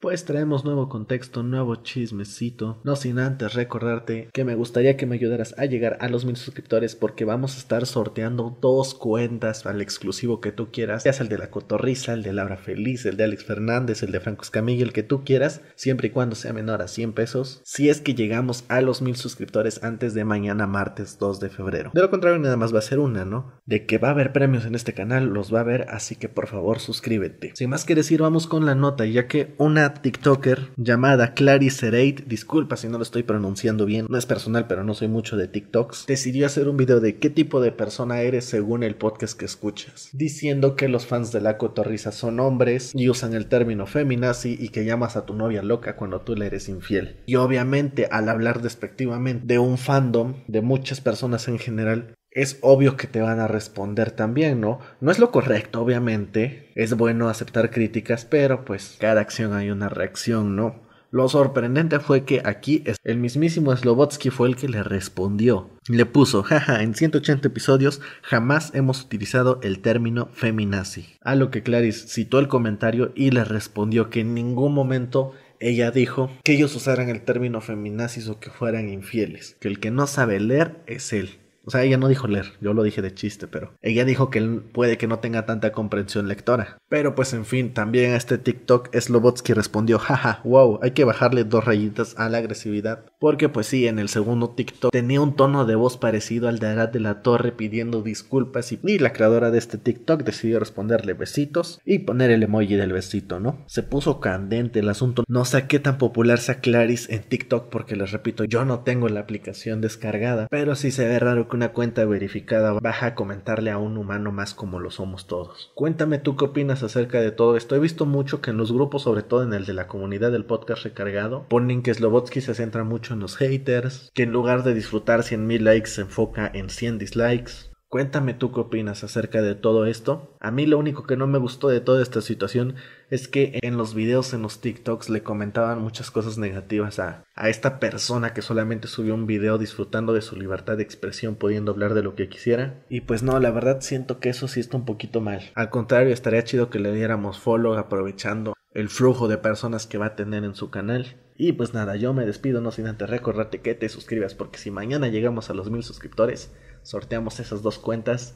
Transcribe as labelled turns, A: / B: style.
A: Pues traemos nuevo contexto, nuevo chismecito. No sin antes recordarte que me gustaría que me ayudaras a llegar a los mil suscriptores porque vamos a estar sorteando dos cuentas al exclusivo que tú quieras. Ya el de la Cotorriza, el de Laura Feliz, el de Alex Fernández, el de Franco Escamillo, el que tú quieras, siempre y cuando sea menor a 100 pesos. Si es que llegamos a los mil suscriptores antes de mañana martes 2 de febrero. De lo contrario, nada más va a ser una, ¿no? De que va a haber premios en este canal, los va a haber, así que por favor suscríbete. Sin más que decir, vamos con la nota, ya que una TikToker llamada Clarice reid disculpa si no lo estoy pronunciando bien, no es personal, pero no soy mucho de TikToks, decidió hacer un video de qué tipo de persona eres según el podcast que escuchas, diciendo que los fans de la cotorriza son hombres y usan el término feminazi y que llamas a tu novia loca cuando tú le eres infiel. Y obviamente al hablar despectivamente de un fandom, de muchas personas en general, es obvio que te van a responder también, ¿no? No es lo correcto, obviamente. Es bueno aceptar críticas, pero pues cada acción hay una reacción, ¿no? Lo sorprendente fue que aquí el mismísimo Slobotsky fue el que le respondió. Le puso, jaja, en 180 episodios jamás hemos utilizado el término feminazi. A lo que Clarice citó el comentario y le respondió que en ningún momento ella dijo que ellos usaran el término feminazis o que fueran infieles, que el que no sabe leer es él. O sea, ella no dijo leer, yo lo dije de chiste, pero ella dijo que puede que no tenga tanta comprensión lectora. Pero pues en fin, también a este TikTok Slobotsky respondió, jaja, wow, hay que bajarle dos rayitas a la agresividad. Porque pues sí, en el segundo TikTok tenía un tono de voz parecido al de Arad de la Torre pidiendo disculpas y, la creadora de este TikTok decidió responderle besitos y poner el emoji del besito, ¿no? Se puso candente el asunto. No sé qué tan popular sea Clarice en TikTok porque les repito, yo no tengo la aplicación descargada, pero sí se ve raro que una cuenta verificada baja a comentarle a un humano más como lo somos todos. Cuéntame tú qué opinas acerca de todo esto. He visto mucho que en los grupos, sobre todo en el de la comunidad del podcast recargado, ponen que Slobotsky se centra mucho en los haters, que en lugar de disfrutar mil likes se enfoca en 100 dislikes. Cuéntame tú qué opinas acerca de todo esto. A mí lo único que no me gustó de toda esta situación es que en los videos, en los TikToks, le comentaban muchas cosas negativas a, a esta persona que solamente subió un video disfrutando de su libertad de expresión, pudiendo hablar de lo que quisiera. Y pues no, la verdad siento que eso sí está un poquito mal. Al contrario, estaría chido que le diéramos follow aprovechando el flujo de personas que va a tener en su canal. Y pues nada, yo me despido, no sin antes recordarte que te suscribas, porque si mañana llegamos a los mil suscriptores, sorteamos esas dos cuentas